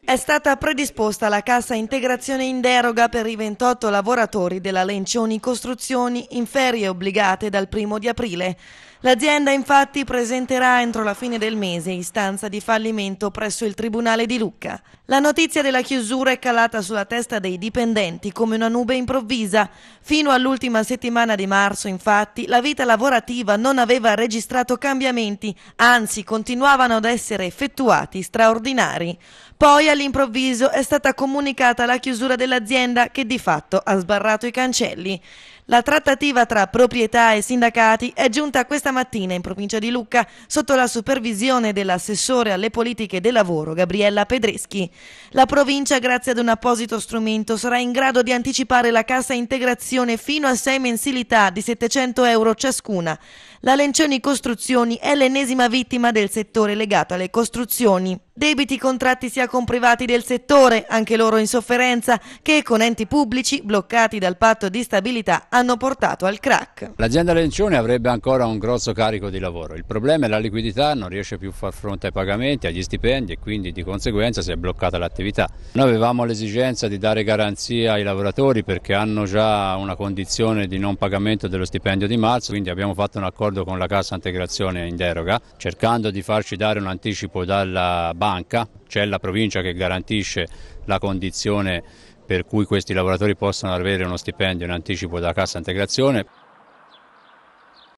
È stata predisposta la cassa integrazione in deroga per i 28 lavoratori della Lencioni Costruzioni in ferie obbligate dal 1 di aprile. L'azienda infatti presenterà entro la fine del mese istanza di fallimento presso il Tribunale di Lucca. La notizia della chiusura è calata sulla testa dei dipendenti come una nube improvvisa. Fino all'ultima settimana di marzo infatti la vita lavorativa non aveva registrato cambiamenti, anzi continuavano ad essere effettuati straordinari. Poi all'improvviso è stata comunicata la chiusura dell'azienda che di fatto ha sbarrato i cancelli. La trattativa tra proprietà e sindacati è giunta questa mattina in provincia di Lucca sotto la supervisione dell'assessore alle politiche del lavoro Gabriella Pedreschi. La provincia, grazie ad un apposito strumento, sarà in grado di anticipare la cassa integrazione fino a sei mensilità di 700 euro ciascuna. La Lencioni Costruzioni è l'ennesima vittima del settore legato alle costruzioni. Debiti contratti sia con privati del settore, anche loro in sofferenza, che con enti pubblici bloccati dal patto di stabilità hanno portato al crack. L'azienda Lencione avrebbe ancora un grosso carico di lavoro. Il problema è la liquidità, non riesce più a far fronte ai pagamenti, agli stipendi e quindi di conseguenza si è bloccata l'attività. Noi avevamo l'esigenza di dare garanzia ai lavoratori perché hanno già una condizione di non pagamento dello stipendio di marzo, quindi abbiamo fatto un accordo con la Cassa Integrazione in deroga, cercando di farci dare un anticipo dalla banca, c'è la provincia che garantisce la condizione per cui questi lavoratori possano avere uno stipendio in anticipo da cassa integrazione.